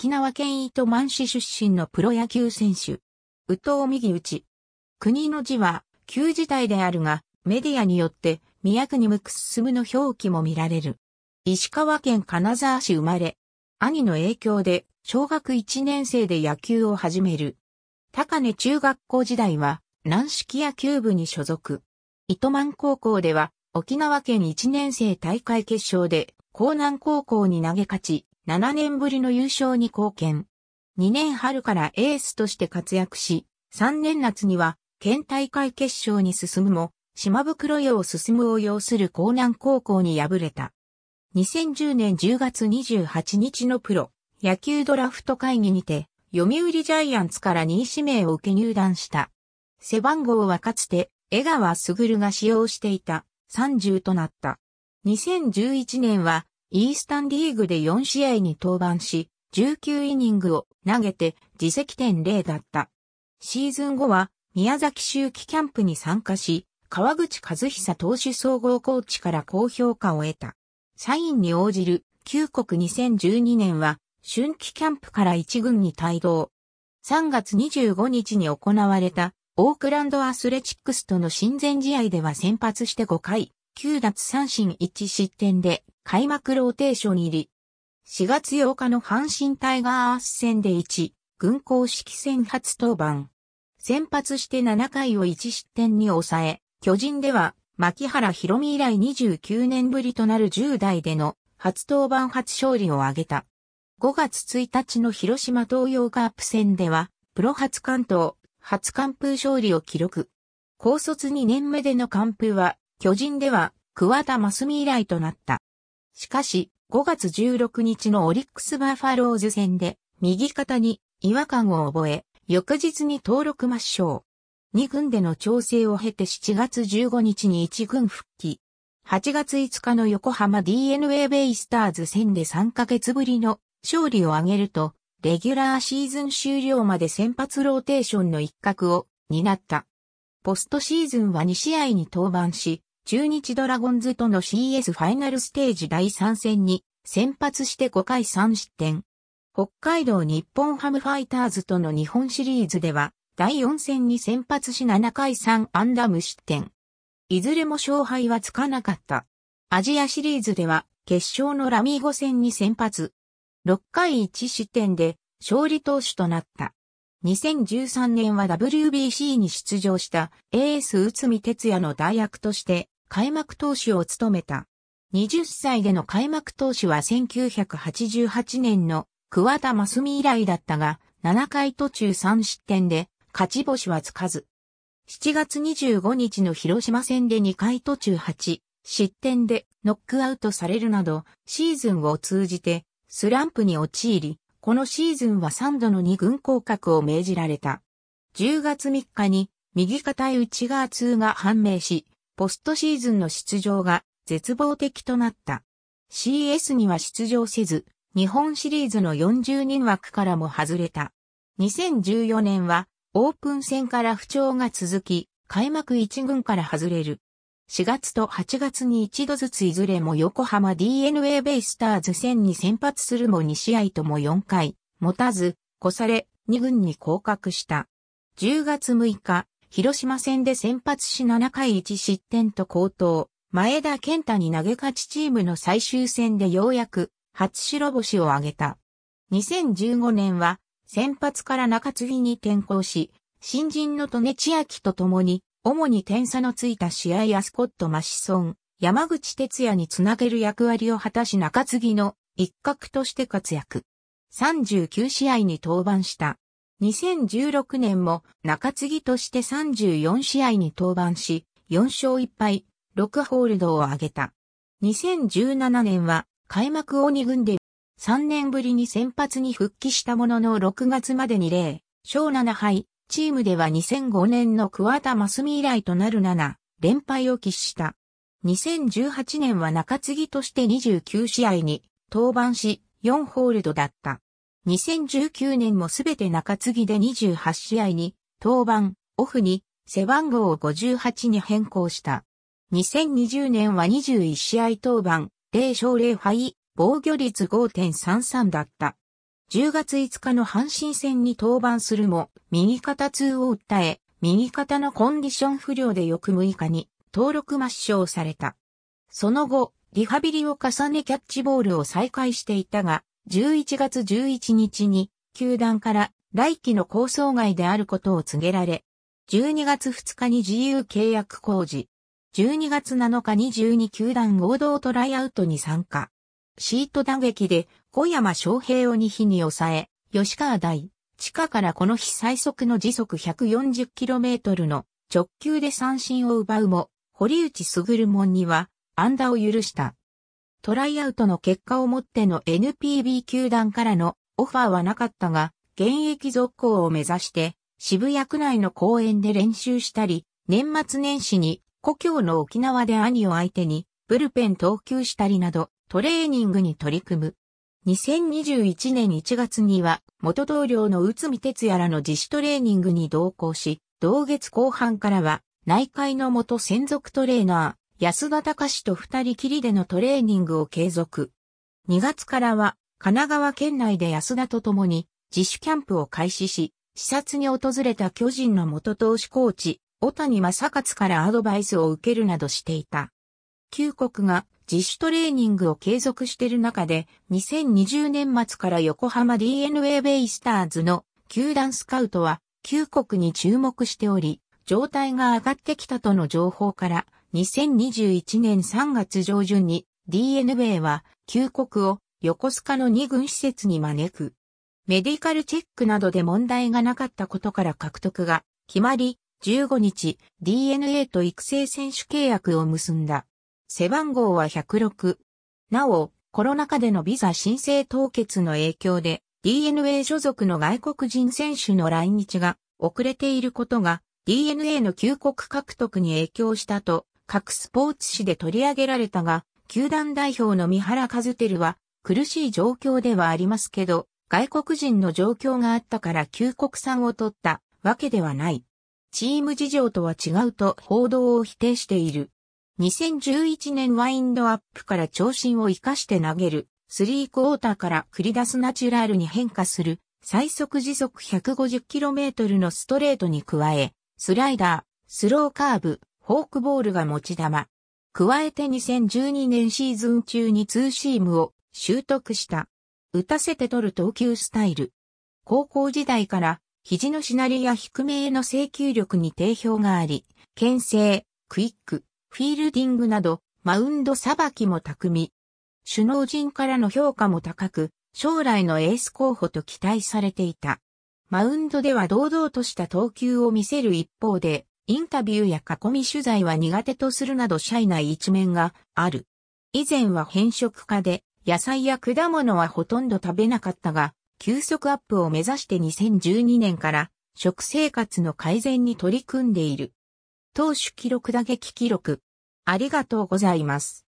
沖縄県糸満市出身のプロ野球選手。宇藤右ち。国の字は、旧字体であるが、メディアによって、宮国向く進むの表記も見られる。石川県金沢市生まれ。兄の影響で、小学1年生で野球を始める。高根中学校時代は、軟式野球部に所属。糸満高校では、沖縄県1年生大会決勝で、江南高校に投げ勝ち、7年ぶりの優勝に貢献。2年春からエースとして活躍し、3年夏には県大会決勝に進むも、島袋を進むを要する江南高校に敗れた。2010年10月28日のプロ野球ドラフト会議にて、読売ジャイアンツから2位指名を受け入団した。背番号はかつて江川卓が使用していた30となった。2011年はイースタンリーグで4試合に登板し、19イニングを投げて自責点0だった。シーズン後は宮崎周期キャンプに参加し、川口和久投手総合コーチから高評価を得た。サインに応じる旧国2012年は春季キャンプから一軍に帯同。3月25日に行われたオークランドアスレチックスとの親善試合では先発して5回、9奪三振1失点で開幕ローテーション入り。4月8日の阪神タイガース戦で1、軍公式戦初登板。先発して7回を1失点に抑え、巨人では、牧原博美以来29年ぶりとなる10代での初登板初勝利を挙げた。5月1日の広島東洋カープ戦では、プロ初関東、初完封勝利を記録。高卒2年目での完封は、巨人では、桑田真澄以来となった。しかし、5月16日のオリックスバファローズ戦で、右肩に違和感を覚え、翌日に登録抹消。2軍での調整を経て7月15日に1軍復帰。8月5日の横浜 DNA ベイスターズ戦で3ヶ月ぶりの勝利を挙げると、レギュラーシーズン終了まで先発ローテーションの一角を担った。ポストシーズンは2試合に登板し、中日ドラゴンズとの CS ファイナルステージ第3戦に先発して5回3失点。北海道日本ハムファイターズとの日本シリーズでは第4戦に先発し7回3ンダム失点。いずれも勝敗はつかなかった。アジアシリーズでは決勝のラミーゴ戦に先発。6回1失点で勝利投手となった。2013年は WBC に出場したエース内海哲也の代役として開幕投手を務めた。20歳での開幕投手は1988年の桑田真澄以来だったが、7回途中3失点で勝ち星はつかず。7月25日の広島戦で2回途中8失点でノックアウトされるなど、シーズンを通じてスランプに陥り、このシーズンは3度の2軍降格を命じられた。10月3日に右肩内側痛が判明し、ポストシーズンの出場が絶望的となった。CS には出場せず、日本シリーズの40人枠からも外れた。2014年はオープン戦から不調が続き、開幕1軍から外れる。4月と8月に一度ずついずれも横浜 DNA ベイスターズ戦に先発するも2試合とも4回、持たず、越され、2軍に降格した。10月6日、広島戦で先発し7回1失点と高騰、前田健太に投げ勝ちチームの最終戦でようやく、初白星を挙げた。2015年は、先発から中継ぎに転向し、新人の利根千秋と共に、主に点差のついた試合やスコット・マシソン、山口哲也につなげる役割を果たし中継ぎの一角として活躍。39試合に登板した。2016年も中継ぎとして34試合に登板し、4勝1敗、6ホールドを挙げた。2017年は開幕を2軍で3年ぶりに先発に復帰したものの6月までに0勝7敗、チームでは2005年の桑田真澄以来となる7連敗を喫した。2018年は中継ぎとして29試合に登板し4ホールドだった。2019年もすべて中継ぎで28試合に登板、オフに背番号を58に変更した。2020年は21試合登板、0勝0敗、防御率5.33だった。10月5日の阪神戦に登板するも、右肩痛を訴え、右肩のコンディション不良で翌6日に登録抹消された。その後、リハビリを重ねキャッチボールを再開していたが、11月11日に球団から来季の構想外であることを告げられ、12月2日に自由契約工事、12月7日に12球団合同トライアウトに参加。シート打撃で小山昌平を2比に抑え、吉川大、地下からこの日最速の時速 140km の直球で三振を奪うも、堀内卓門には安打を許した。トライアウトの結果をもっての NPB 球団からのオファーはなかったが、現役続行を目指して渋谷区内の公園で練習したり、年末年始に故郷の沖縄で兄を相手にブルペン投球したりなど、トレーニングに取り組む。2021年1月には、元同僚の内海哲也らの自主トレーニングに同行し、同月後半からは、内会の元専属トレーナー、安田隆と二人きりでのトレーニングを継続。2月からは、神奈川県内で安田と共に、自主キャンプを開始し、視察に訪れた巨人の元投手コーチ、小谷正勝からアドバイスを受けるなどしていた。旧国が自主トレーニングを継続している中で、2020年末から横浜 DNA ベイスターズの球団スカウトは、旧国に注目しており、状態が上がってきたとの情報から、2021年3月上旬に DNA は、旧国を横須賀の2軍施設に招く。メディカルチェックなどで問題がなかったことから獲得が決まり、15日 DNA と育成選手契約を結んだ。背番号は106。なお、コロナ禍でのビザ申請凍結の影響で DNA 所属の外国人選手の来日が遅れていることが DNA の旧国獲得に影響したと各スポーツ紙で取り上げられたが、球団代表の三原和輝は苦しい状況ではありますけど、外国人の状況があったから旧国産を取ったわけではない。チーム事情とは違うと報道を否定している。2011年ワインドアップから長身を活かして投げる、スリークォーターから繰り出すナチュラルに変化する、最速時速 150km のストレートに加え、スライダー、スローカーブ、フォークボールが持ち球。加えて2012年シーズン中にツーシームを習得した。打たせて取る投球スタイル。高校時代から肘のしなりや低めへの制球力に定評があり、牽制、クイック、フィールディングなど、マウンドさばきも巧み。首脳陣からの評価も高く、将来のエース候補と期待されていた。マウンドでは堂々とした投球を見せる一方で、インタビューや囲み取材は苦手とするなどシャイな一面がある。以前は変色家で、野菜や果物はほとんど食べなかったが、急速アップを目指して2012年から食生活の改善に取り組んでいる。当手記録打撃記録。ありがとうございます。